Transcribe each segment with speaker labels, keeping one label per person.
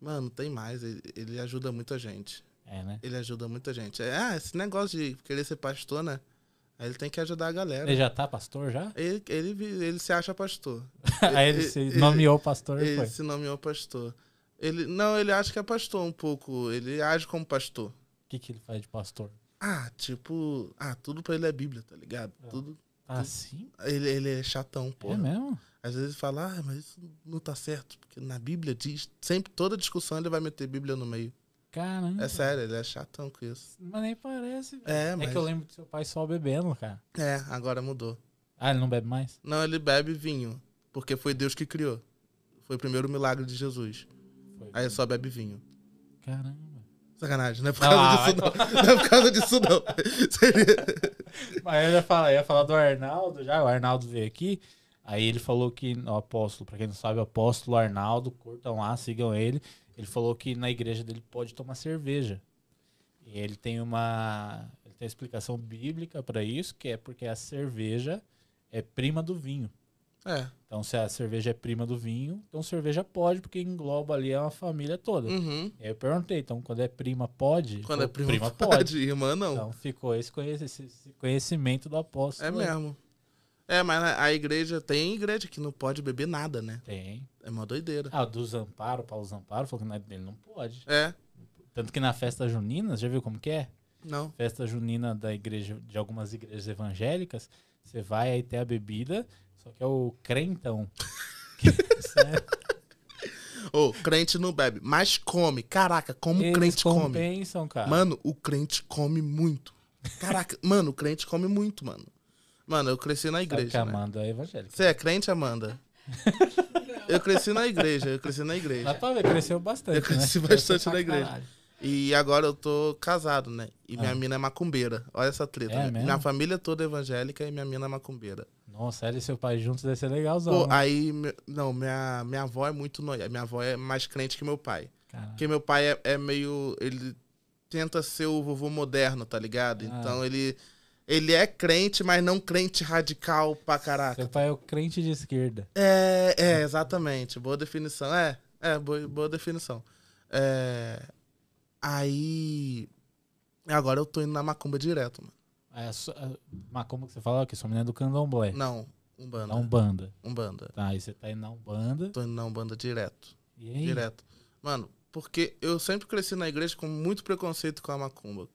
Speaker 1: Mano, tem mais. Ele, ele ajuda muita gente. É, né? Ele ajuda muita gente. É, ah, esse negócio de querer ser pastor, né? Aí ele tem que ajudar a galera. Ele já tá pastor já? Ele, ele, ele se acha pastor. Aí ele, ele, se nomeou pastor ele, ele se nomeou pastor. Ele, não, ele acha que é pastor um pouco. Ele age como pastor. O que, que ele
Speaker 2: faz de pastor?
Speaker 1: Ah, tipo. Ah, tudo pra ele é Bíblia, tá ligado? É. Tudo. Ah, sim? Ele, ele é chatão, pô. É mesmo? Às vezes fala, ah, mas isso não tá certo, porque na Bíblia diz, sempre, toda discussão ele vai meter Bíblia no meio. Caramba. É sério, ele é chatão com isso.
Speaker 2: Mas nem parece. É, é mas... que eu lembro do seu pai só bebendo, cara. É,
Speaker 1: agora mudou. Ah, ele não bebe mais? Não, ele bebe vinho, porque foi Deus que criou. Foi o primeiro milagre de Jesus. Foi. Aí só bebe vinho. Caramba. Sacanagem, não é por causa ah, disso, não. Não é por causa disso, não. Mas eu ia
Speaker 2: falar, eu ia falar do Arnaldo já, o Arnaldo veio aqui. Aí ele falou que, o apóstolo, para quem não sabe, o apóstolo Arnaldo, cortam lá, sigam ele. Ele falou que na igreja dele pode tomar cerveja. E ele tem uma, ele tem explicação bíblica para isso, que é porque a cerveja é prima do vinho. É. Então, se a cerveja é prima do vinho, então cerveja pode, porque engloba ali a família toda. Uhum. E aí eu perguntei, então, quando é prima, pode? Quando é prima, prima pode. pode. Irmã, não. Então, ficou esse, conhecimento do apóstolo. É mesmo.
Speaker 1: É, mas a igreja tem igreja que não pode beber nada, né? Tem. É uma doideira. Ah, dos Zamparo, Paulo
Speaker 2: Zamparo, falou que ele não pode. É. Tanto que na festa junina, já viu como que é? Não. Festa junina da igreja, de algumas igrejas evangélicas, você vai aí ter a bebida,
Speaker 1: só que é o crentão. O né? crente não bebe, mas come. Caraca, como Eles o crente compensam, come. cara. Mano, o crente come muito. Caraca, mano, o crente come muito, mano. Mano, eu cresci na igreja. Sabe né? Amanda né? é evangélica. Você é crente, Amanda? eu cresci na igreja, eu cresci na igreja. Dá pra ver, cresceu bastante. Eu cresci né? bastante na igreja. E agora eu tô casado, né? E minha ah. mina é macumbeira. Olha essa treta. É né? Minha família toda é evangélica e minha mina é macumbeira. Nossa, ela e seu pai juntos deve ser legalzão. Pô, né? aí, não, minha, minha avó é muito noia. Minha avó é mais crente que meu pai. Caralho. Porque meu pai é, é meio. Ele tenta ser o vovô moderno, tá ligado? Ah. Então ele ele é crente, mas não crente radical pra caraca. Seu pai é o crente de esquerda. É, é exatamente. Boa definição. É, é boa, boa definição. É, aí. Agora eu tô indo na macumba direto, mano. Ah, é, é, macumba que você
Speaker 2: fala, que sua menina é do candomblé. Não,
Speaker 1: Umbanda. Na Umbanda. Umbanda. Tá, aí você tá indo na Umbanda. Tô indo na Umbanda direto. E aí? Direto. Mano, porque eu sempre cresci na igreja com muito preconceito com a macumba.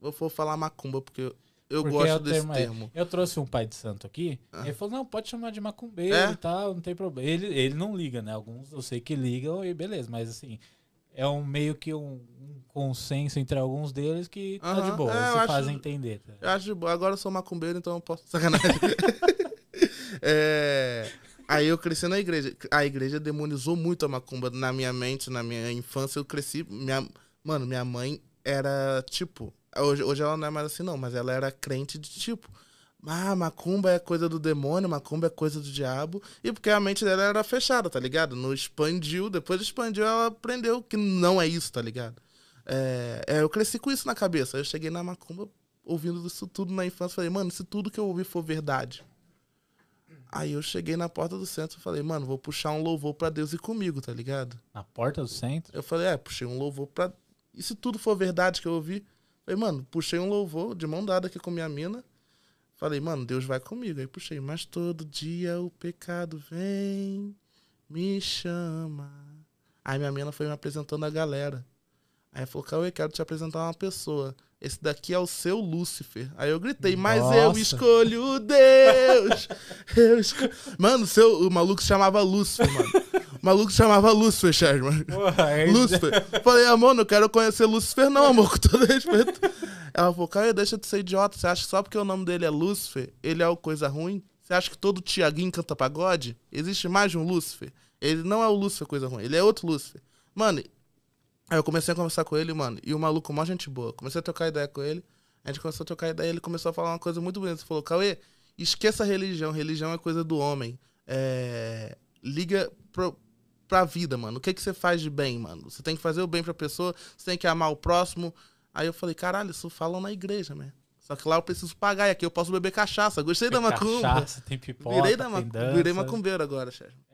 Speaker 1: Eu vou falar macumba porque eu gosto desse termo, termo.
Speaker 2: eu trouxe um pai de santo aqui, ah. ele falou, não, pode chamar de
Speaker 1: macumbeiro é? e tal, não tem problema.
Speaker 2: Ele, ele não liga, né? Alguns eu sei que ligam e beleza, mas assim, é um meio que um, um consenso entre alguns deles que tá de boa, é, eles se faz entender. Tá? Eu
Speaker 1: acho de boa. Agora eu sou macumbeiro, então eu posso... Sacanagem. é... Aí eu cresci na igreja. A igreja demonizou muito a macumba na minha mente, na minha infância. Eu cresci. Minha, mano, minha mãe era tipo. Hoje, hoje ela não é mais assim, não, mas ela era crente de tipo. Ah, macumba é coisa do demônio, macumba é coisa do diabo. E porque a mente dela era fechada, tá ligado? Não expandiu, depois expandiu, ela aprendeu que não é isso, tá ligado? É, é, eu cresci com isso na cabeça. Eu cheguei na macumba ouvindo isso tudo na infância. Falei, mano, se tudo que eu ouvi for verdade. Aí eu cheguei na porta do centro e falei, mano, vou puxar um louvor pra Deus e comigo, tá ligado? Na porta do centro? Eu falei, é, puxei um louvor pra. E se tudo for verdade que eu ouvi? Falei, mano, puxei um louvor de mão dada aqui com minha mina. Falei, mano, Deus vai comigo. Aí puxei, mas todo dia o pecado vem, me chama. Aí minha mina foi me apresentando a galera. Aí falou, Cauê, quero te apresentar uma pessoa. Esse daqui é o seu Lúcifer. Aí eu gritei, mas eu escolho Deus. Eu escolho... Mano, seu... o maluco se chamava Lúcifer, mano. O maluco se chamava Lúcifer, Sherman. Lúcifer. Falei, amor, não quero conhecer Lúcifer, não, amor, com todo respeito. Ela falou, cara, deixa de ser idiota. Você acha que só porque o nome dele é Lúcifer, ele é o coisa ruim? Você acha que todo Tiaguinho canta pagode? Existe mais de um Lúcifer? Ele não é o Lúcifer, coisa ruim. Ele é outro Lúcifer. Mano, Aí eu comecei a conversar com ele, mano, e o maluco, mó gente boa. Comecei a trocar ideia com ele, a gente começou a trocar ideia, ele começou a falar uma coisa muito bonita. Ele falou, Cauê, esqueça a religião, religião é coisa do homem. É... Liga pro, pra vida, mano. O que, que você faz de bem, mano? Você tem que fazer o bem pra pessoa, você tem que amar o próximo. Aí eu falei, caralho, isso falam na igreja, né? Só que lá eu preciso pagar, e aqui eu posso beber cachaça. Gostei tem da macumba. Cachaça, tem pipoca, virei da Virei macumbeiro agora, chefe.